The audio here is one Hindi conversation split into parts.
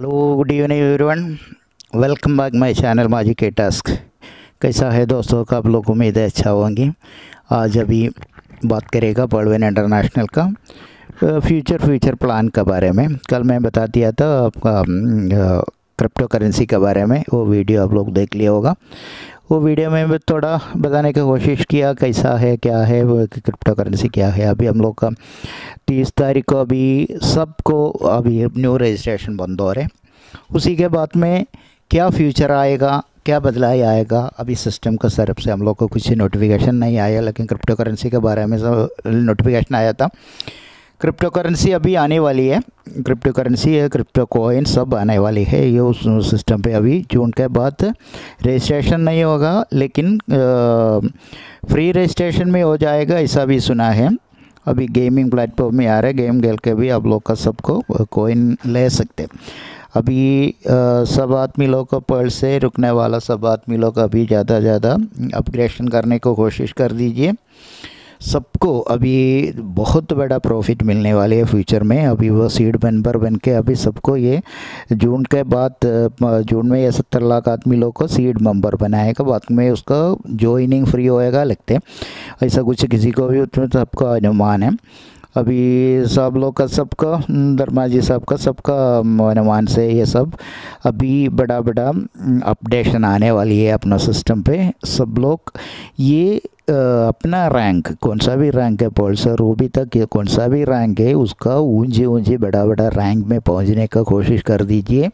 hello good evening everyone welcome back my channel माजी के टास्क कैसा है दोस्तों का आप लोग उम्मीद है अच्छा होंगी आज अभी बात करेगा बड़वेन इंटरनेशनल का फ्यूचर फ्यूचर प्लान के बारे में कल मैं बता दिया था आपका क्रिप्टो करेंसी के बारे में वो वीडियो आप लोग देख लिया होगा वो वीडियो में भी थोड़ा बताने की कोशिश किया कैसा है क्या है वो क्रिप्टो करेंसी क्या है अभी हम लोग का तीस तारीख को अभी सबको अभी न्यू रजिस्ट्रेशन बंद हो रहे उसी के बाद में क्या फ्यूचर आएगा क्या बदलाव आएगा अभी सिस्टम का सरफ से हम लोग को कुछ नोटिफिकेशन नहीं आया लेकिन क्रिप्टो करेंसी के बारे में सब नोटिफिकेशन आया था क्रिप्टो करेंसी अभी आने वाली है क्रिप्टो करेंसी है क्रिप्टो कोइन सब आने वाली है ये उस सिस्टम पे अभी जून के बाद रजिस्ट्रेशन नहीं होगा लेकिन फ्री रजिस्ट्रेशन में हो जाएगा ऐसा भी सुना है अभी गेमिंग प्लेटफॉर्म में आ रहा है गेम खेल के भी आप लोग का सबको कोइन ले सकते अभी अभी सब आदमी लोग को पर्ल से रुकने वाला सब आदमी लोग अभी ज़्यादा ज़्यादा अपग्रेशन करने को कोशिश कर दीजिए सबको अभी बहुत बड़ा प्रॉफिट मिलने वाले है फ्यूचर में अभी वो सीड मेंबर बन के अभी सबको ये जून के बाद जून में ये सत्तर लाख आदमी लोग को सीड मेंबर बनाएगा बाद में उसका ज्वाइनिंग फ्री होएगा लगते हैं ऐसा कुछ किसी को भी उसमें सबका अनुमान है अभी सब लोग का सबका हम्म, धर्मा जी साहब का सबका अनुमान से ये सब अभी बड़ा बड़ा अपडेशन आने वाली है अपना सिस्टम पे सब लोग ये अपना रैंक कौन सा भी रैंक है पल्सर रूबी तक कौन सा भी रैंक है उसका ऊंचे ऊंचे बड़ा बड़ा रैंक में पहुंचने का कोशिश कर दीजिए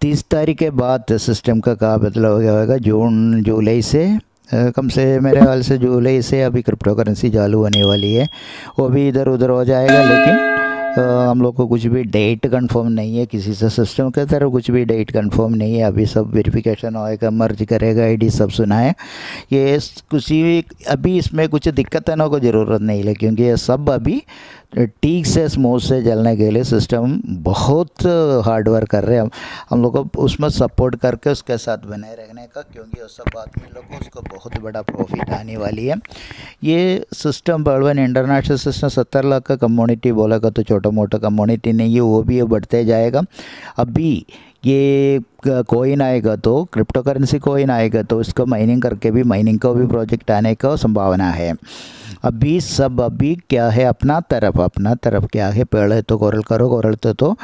तीस तारीख के बाद सिस्टम का क्या बदलाव हो गया होगा जून जुलाई से कम से मेरे ख्याल से जुलाई से अभी क्रिप्टो करेंसी चालू होने वाली है वो भी इधर उधर हो जाएगा लेकिन हम लोग को कुछ भी डेट कंफर्म नहीं है किसी से सिस्टम के तरफ कुछ भी डेट कंफर्म नहीं है अभी सब वेरिफिकेशन होएगा मर्ज करेगा आईडी सब सुना है ये किसी अभी इसमें कुछ दिक्कत ना को ज़रूरत नहीं है क्योंकि ये सब अभी ठीक से स्मूथ से जलने के लिए सिस्टम बहुत हार्ड वर्क कर रहे हैं हम हम लोग को उसमें सपोर्ट करके उसके साथ बनाए रखने का क्योंकि उस सब बात में लोगों उसको बहुत बड़ा प्रॉफिट आने वाली है ये सिस्टम बड़वन इंटरनेशनल सिस्टम सत्तर लाख का कम्युनिटी बोला का तो छोटा मोटा कम्युनिटी नहीं है वो भी बढ़ते जाएगा अभी ये कोइन आएगा तो क्रिप्टो करेंसी कोइन आएगा तो इसको माइनिंग करके भी माइनिंग का भी प्रोजेक्ट आने का संभावना है अभी सब अभी क्या है अपना तरफ अपना तरफ क्या है पेड़ है तो गोरल करो गोरल तो तो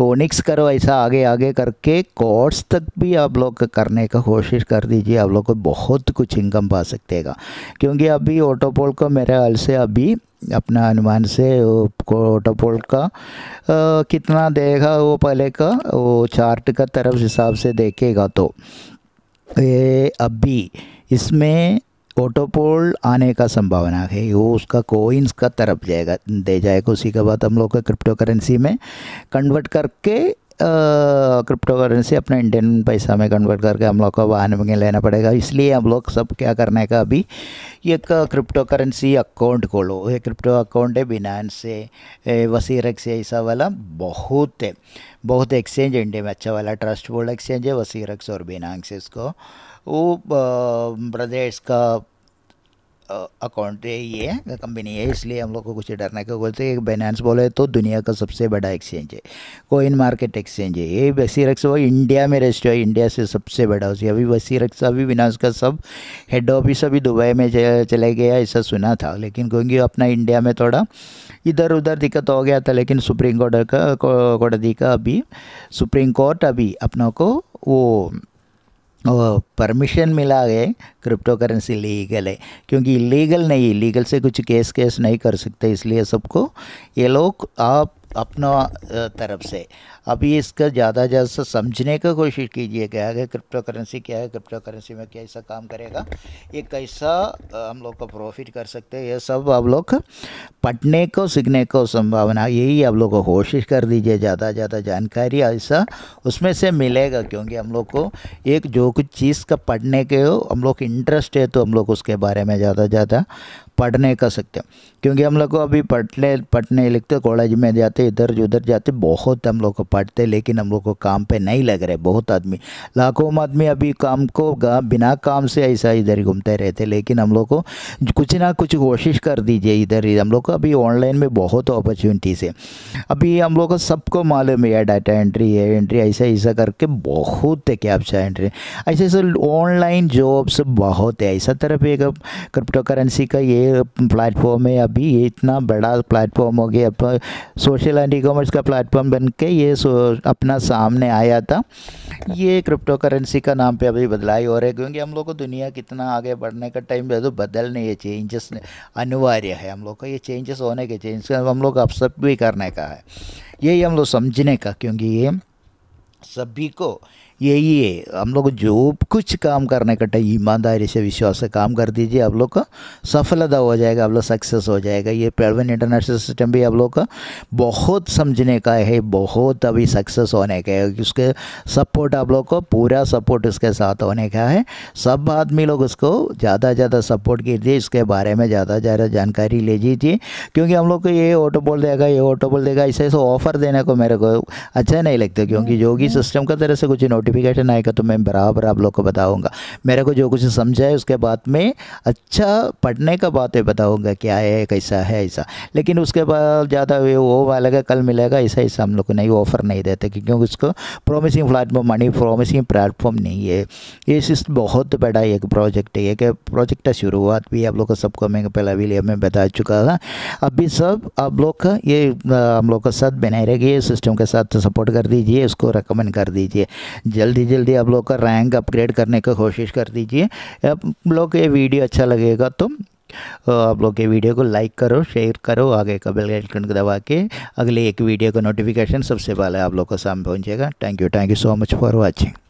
ओनिक्स करो ऐसा आगे आगे करके कोर्स तक भी आप लोग करने का कोशिश कर दीजिए आप लोग को बहुत कुछ इनकम पा सकते क्योंकि अभी ऑटोपोल को मेरे हाल से अभी अपना अनुमान से ऑटोपोल का आ, कितना देगा वो पहले का वो चार्ट का तरफ हिसाब से देखेगा तो ये अभी इसमें ऑटोपोल आने का संभावना है वो उसका कोइंस का तरफ जाएगा दे जाएगा उसी के बाद हम लोग क्रिप्टो करेंसी में कन्वर्ट करके क्रिप्टो करेंसी अपने इंडियन पैसा में कन्वर्ट करके हम लोग को वाहन में लेना पड़ेगा इसलिए हम लोग सब क्या करने का अभी एक क्रिप्टो करेंसी अकाउंट खोलो ये क्रिप्टो अकाउंट है बिनानस से वसीरक से ऐसा वाला बहुत है बहुत एक्सचेंज इंडिया में अच्छा वाला ट्रस्ट वर्ल्ड एक्सचेंज है वसीरक्स और बिनांग से इसको वो ब्रदर इसका अकाउंट ये है कंपनी है इसलिए हम लोग को कुछ डरने का बोलते हैं बैनांस बोले तो दुनिया का सबसे बड़ा एक्सचेंज है कोइन मार्केट एक्सचेंज है ये वसीरक्स वो इंडिया में रेस्ट है इंडिया से सबसे बड़ा उसी अभी वसीरक्स अभी विनाश का सब हेड ऑफिस अभी दुबई में चले गया ऐसा सुना था लेकिन क्योंकि अपना इंडिया में थोड़ा इधर उधर दिक्कत हो गया था लेकिन सुप्रीम कोर्ट का दी का अभी सुप्रीम कोर्ट अभी अपनों को वो परमिशन मिला है क्रिप्टो करेंसी लीगल है क्योंकि लीगल नहीं लीगल से कुछ केस केस नहीं कर सकते इसलिए सबको ये लोग आप अपना तरफ से अभी इसका ज़्यादा ज़्यादा समझने का कोशिश कीजिए क्या है क्रिप्टो करेंसी क्या है क्रिप्टो करेंसी में कैसा काम करेगा ये कैसा हम लोग को प्रॉफिट कर सकते हैं ये सब आप लोग पढ़ने को सीखने को संभावना यही आप लोग को कोशिश कर दीजिए ज़्यादा ज़्यादा जानकारी ऐसा उसमें से मिलेगा क्योंकि हम लोग को एक जो कुछ चीज़ का पढ़ने के हो हम लोग इंटरेस्ट है तो हम लोग उसके बारे में ज़्यादा ज़्यादा पढ़ने कर सकते क्योंकि हम लोग को अभी पढ़ने पढ़ने लिखते कॉलेज में जाते इधर उधर जाते बहुत हम लोग को पढ़ते लेकिन हम लोग को काम पे नहीं लग रहे बहुत आदमी लाखों आदमी अभी काम को बिना काम से ऐसा इधर ही घूमते रहते लेकिन हम लोग को कुछ ना कुछ कोशिश कर दीजिए इधर ही हम लोग को अभी ऑनलाइन में बहुत अपॉर्चुनिटीज़ है अभी हम लोग को सबको मालूम है डाटा एंट्री है एंट्री ऐसा ऐसा करके बहुत है कैप्चा एंट्री ऐसे ऐसे ऑनलाइन जॉब्स बहुत है ऐसा तरफ एक क्रिप्टो करेंसी का ये प्लेटफॉर्म है अभी ये इतना बड़ा प्लेटफॉर्म हो गया अब सोशल एंड ई कॉमर्स का प्लेटफॉर्म बन के ये अपना सामने आया था ये क्रिप्टो करेंसी का नाम पे अभी बदलाई हो रही है क्योंकि हम लोग को दुनिया कितना आगे बढ़ने का टाइम भी तो बदलने ये चेंजेस अनिवार्य है हम लोग को ये चेंजेस होने के चेंजेस हम लोग अपसेप्ट भी करने का है यही हम लोग समझने का क्योंकि ये सभी को यही है हम लोग जो कुछ काम करने का टाइम ईमानदारी से विश्वास से काम कर दीजिए आप लोग का सफलता हो जाएगा आप लोग सक्सेस हो जाएगा ये पेड़वन इंटरनेशनल सिस्टम भी आप लोग का बहुत समझने का है बहुत अभी सक्सेस होने का है उसके सपोर्ट आप लोग को पूरा सपोर्ट उसके साथ होने का है सब आदमी लोग उसको ज़्यादा ज़्यादा सपोर्ट कीजिए इसके बारे में ज़्यादा ज़्यादा जानकारी ले लीजिए क्योंकि हम लोग को ये ऑटो बोल देगा ये ऑटो बोल देगा ऐसे ऐसे ऑफ़र देने को मेरे को अच्छा नहीं लगता क्योंकि योगी सिस्टम का तरह से कुछ नोटिफिकेशन आएगा तो मैं बराबर आप लोग को बताऊँगा मेरे को जो कुछ समझा है उसके बाद में अच्छा पढ़ने का बात है बताऊँगा क्या है कैसा है ऐसा लेकिन उसके बाद ज़्यादा वो वाला कल मिलेगा ऐसा ऐसा हम लोग को नहीं ऑफर नहीं देते क्योंकि उसको promising platform money promising platform नहीं है ये सिस्ट बहुत बड़ा एक प्रोजेक्ट है एक प्रोजेक्ट का शुरुआत भी आप लोग को सबको मैं पहला भी लिया मैं बता चुका था अभी सब आप लोग का ये हम लोग का साथ बनाए रखिए सिस्टम के साथ सपोर्ट कर दीजिए उसको रकम कमेंट कर दीजिए जल्दी जल्दी आप लोग का रैंक अपग्रेड करने की कोशिश कर दीजिए आप लोग ये वीडियो अच्छा लगेगा तो आप लोग के वीडियो को लाइक करो शेयर करो आगे का बेल आइकन को दबा के अगले एक वीडियो का नोटिफिकेशन सबसे पहले आप लोग को सामने पहुंचेगा thank you thank you so much for watching